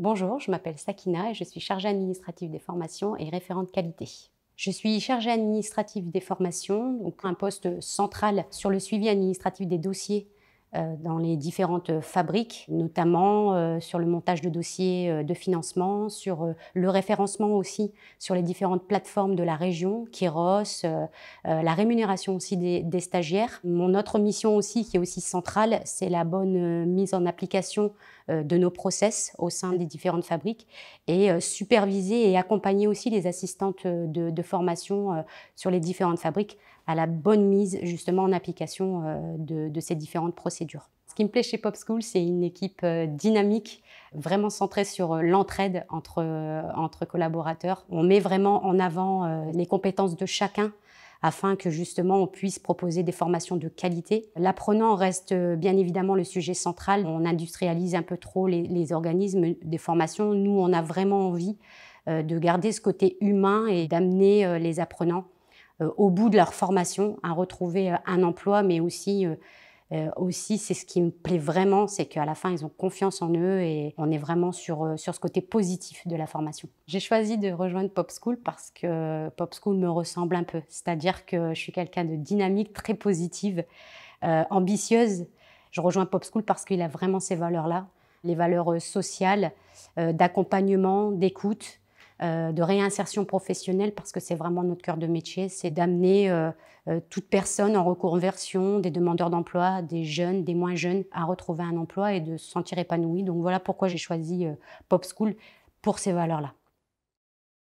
Bonjour, je m'appelle Sakina et je suis chargée administrative des formations et référente qualité. Je suis chargée administrative des formations, donc un poste central sur le suivi administratif des dossiers euh, dans les différentes fabriques, notamment euh, sur le montage de dossiers euh, de financement, sur le référencement aussi sur les différentes plateformes de la région, Keros, la rémunération aussi des, stagiaires. Mon autre mission aussi, qui est aussi centrale, c'est la bonne mise en application de nos process au sein des différentes fabriques et superviser et accompagner aussi les assistantes de, formation sur les différentes fabriques à la bonne mise justement en application de, de ces différentes procédures. Ce qui me plaît chez Pop School, c'est une équipe euh, dynamique, vraiment centrée sur euh, l'entraide entre, euh, entre collaborateurs. On met vraiment en avant les compétences de chacun afin que justement on puisse proposer des formations de qualité. L'apprenant reste bien évidemment le sujet central. On industrialise un peu trop les, les organismes des formations. Nous, on a vraiment envie de garder ce côté humain et d'amener les apprenants au bout de leur formation à retrouver un emploi, mais aussi euh, aussi, c'est ce qui me plaît vraiment, c'est qu'à la fin, ils ont confiance en eux et on est vraiment sur, euh, sur ce côté positif de la formation. J'ai choisi de rejoindre Pop School parce que Pop School me ressemble un peu, c'est-à-dire que je suis quelqu'un de dynamique, très positive, euh, ambitieuse. Je rejoins Pop School parce qu'il a vraiment ces valeurs-là, les valeurs sociales, d'accompagnement, d'écoute, euh, de réinsertion professionnelle, parce que c'est vraiment notre cœur de métier, c'est d'amener euh, euh, toute personne en reconversion, des demandeurs d'emploi, des jeunes, des moins jeunes, à retrouver un emploi et de se sentir épanoui. Donc voilà pourquoi j'ai choisi Pop School pour ces valeurs-là.